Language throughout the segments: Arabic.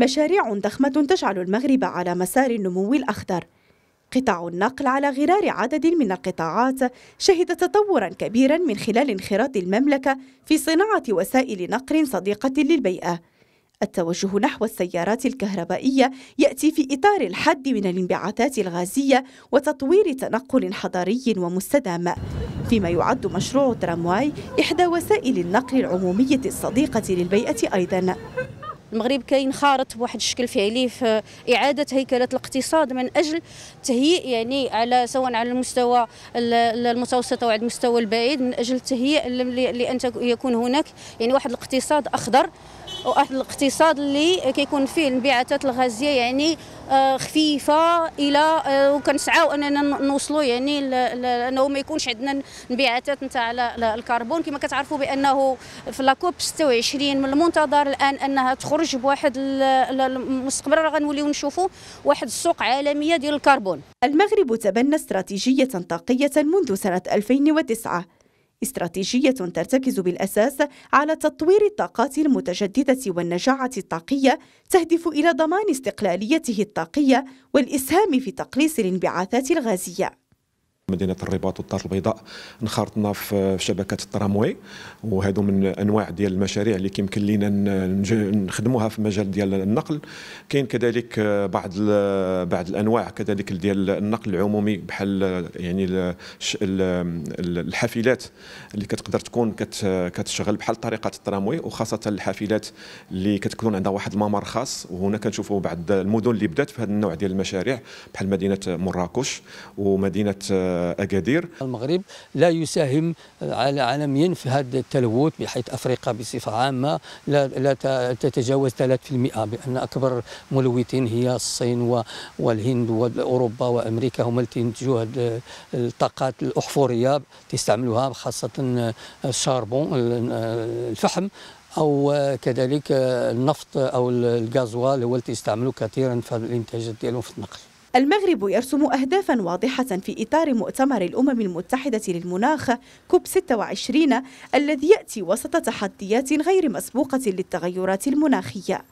مشاريع ضخمة تجعل المغرب على مسار النمو الأخضر قطاع النقل على غرار عدد من القطاعات شهد تطورا كبيرا من خلال انخراط المملكة في صناعة وسائل نقل صديقة للبيئة التوجه نحو السيارات الكهربائية يأتي في إطار الحد من الانبعاثات الغازية وتطوير تنقل حضري ومستدام فيما يعد مشروع ترامواي إحدى وسائل النقل العمومية الصديقة للبيئة أيضاً المغرب كاين خارط بواحد الشكل فعلي يعني في اعاده هيكله الاقتصاد من اجل تهيئ يعني على سواء على المستوى المتوسط او على المستوى البعيد من اجل تهيئ لان يكون هناك يعني واحد الاقتصاد اخضر واحد الاقتصاد اللي كيكون فيه الانبعاثات الغازيه يعني آه، خفيفه الى آه، وكنسعاو اننا نوصلوا يعني انه ما يكونش عندنا انبعاثات نتاع الكربون كما كتعرفوا بانه في لاكوب 26 من المنتظر الان انها تخرج تخرج بواحد المستقبل راه غنوليو نشوفوا واحد السوق عالميه ديال الكربون المغرب تبنى استراتيجيه طاقيه منذ سنه 2009 استراتيجية ترتكز بالأساس على تطوير الطاقات المتجددة والنجاعة الطاقية تهدف إلى ضمان استقلاليته الطاقية والإسهام في تقليص الانبعاثات الغازية مدينه الرباط والدار البيضاء انخرطنا في شبكه التراموي وهذو من انواع ديال المشاريع اللي كيمكن لينا نخدموها في مجال ديال النقل كاين كذلك بعض بعض الانواع كذلك ديال النقل العمومي بحال يعني الحافلات اللي كتقدر تكون كتشغل بحال طريقه التراموي وخاصه الحافلات اللي كتكون عندها واحد الممر خاص وهنا كنشوفوا بعض المدن اللي بدات في هذا النوع ديال المشاريع بحال مدينه مراكش ومدينه أكادير المغرب لا يساهم آه، عالميا في هذا التلوث بحيث أفريقيا بصفة عامة لا, لا تتجاوز 3% بأن أكبر ملوثين هي الصين والهند وأوروبا وأمريكا هما اللي تنتجوا آه، الطاقات الأحفورية تستعملوها خاصة آه، الشاربون الفحم او كذلك النفط او الغازوال هو اللي تيستعملوا كثيرا في الانتاجات ديالهم في النقل المغرب يرسم أهدافا واضحة في إطار مؤتمر الأمم المتحدة للمناخ كوب 26 الذي يأتي وسط تحديات غير مسبوقة للتغيرات المناخية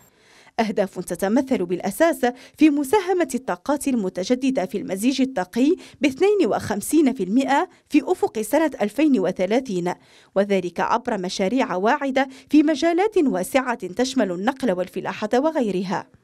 أهداف تتمثل بالأساس في مساهمة الطاقات المتجددة في المزيج الطاقي ب 52% في أفق سنة 2030 وذلك عبر مشاريع واعدة في مجالات واسعة تشمل النقل والفلاحة وغيرها